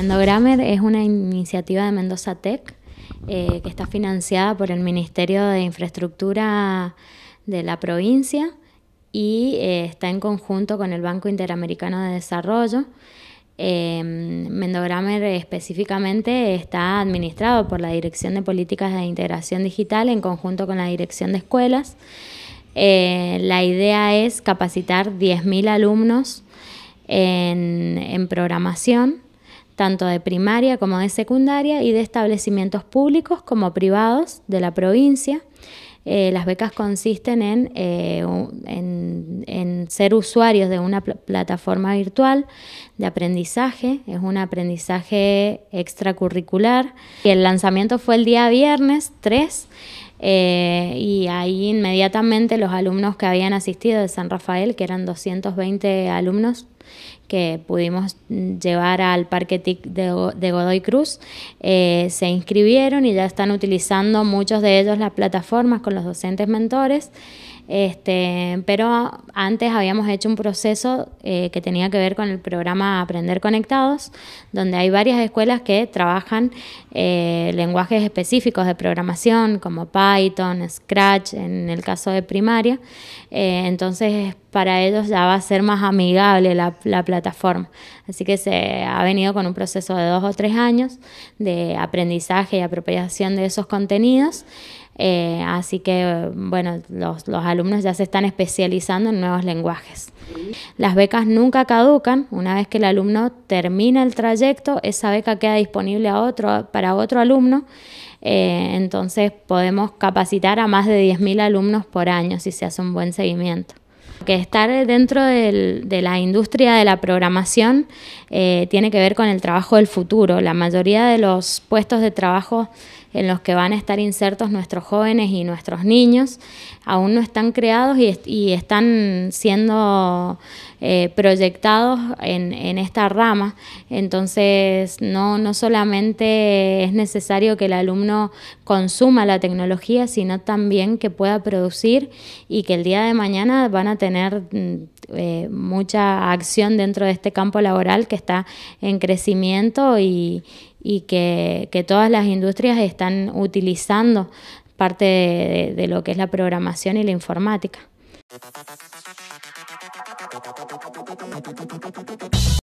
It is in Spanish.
Mendogramer es una iniciativa de Mendoza Tech eh, que está financiada por el Ministerio de Infraestructura de la provincia y eh, está en conjunto con el Banco Interamericano de Desarrollo. Em, Mendogramer específicamente está administrado por la Dirección de Políticas de Integración Digital en conjunto con la Dirección de Escuelas. Eh, la idea es capacitar 10.000 alumnos en programación tanto de primaria como de secundaria, y de establecimientos públicos como privados de la provincia. Eh, las becas consisten eh, en, en, ser usuarios de una plataforma virtual de aprendizaje, es un aprendizaje extracurricular. Y el lanzamiento fue el día viernes 3 eh, y ahí inmediatamente los alumnos que habían asistido de San Rafael, que eran 220 alumnos, que pudimos mm, llevar al Parque TIC de, Godoy Cruz, eh, se inscribieron y ya están utilizando muchos de ellos las plataformas con los docentes mentores. Este, pero antes habíamos hecho un proceso eh, que tenía que ver con el programa Aprender Conectados, donde hay varias escuelas que trabajan eh, lenguajes específicos de programación, como Python, Scratch, en el caso de primaria. entonces, para ellos ya va a ser más amigable la, plataforma. Así que se ha venido con un proceso de dos o tres años de aprendizaje y apropiación de esos contenidos. Eh, así que, bueno, los, alumnos ya se están especializando en nuevos lenguajes. Las becas nunca caducan. Una vez que el alumno termina el trayecto, esa beca queda disponible a otro, para otro alumno. Eh, entonces podemos capacitar a más de 10.000 alumnos por año si se hace un buen seguimiento. Que estar dentro de la industria de la programación eh, tiene que ver con el trabajo del futuro. La mayoría de los puestos de trabajo en los que van a estar insertos nuestros jóvenes y nuestros niños aún no están creados y, están siendo eh, proyectados en, esta rama. Entonces, no, no solamente es necesario que el alumno consuma la tecnología, sino también que pueda producir y que el día de mañana van a tener mm, eh, mucha acción dentro de este campo laboral que está en crecimiento y, que, que, todas las industrias están utilizando parte de, lo que es la programación y la informática.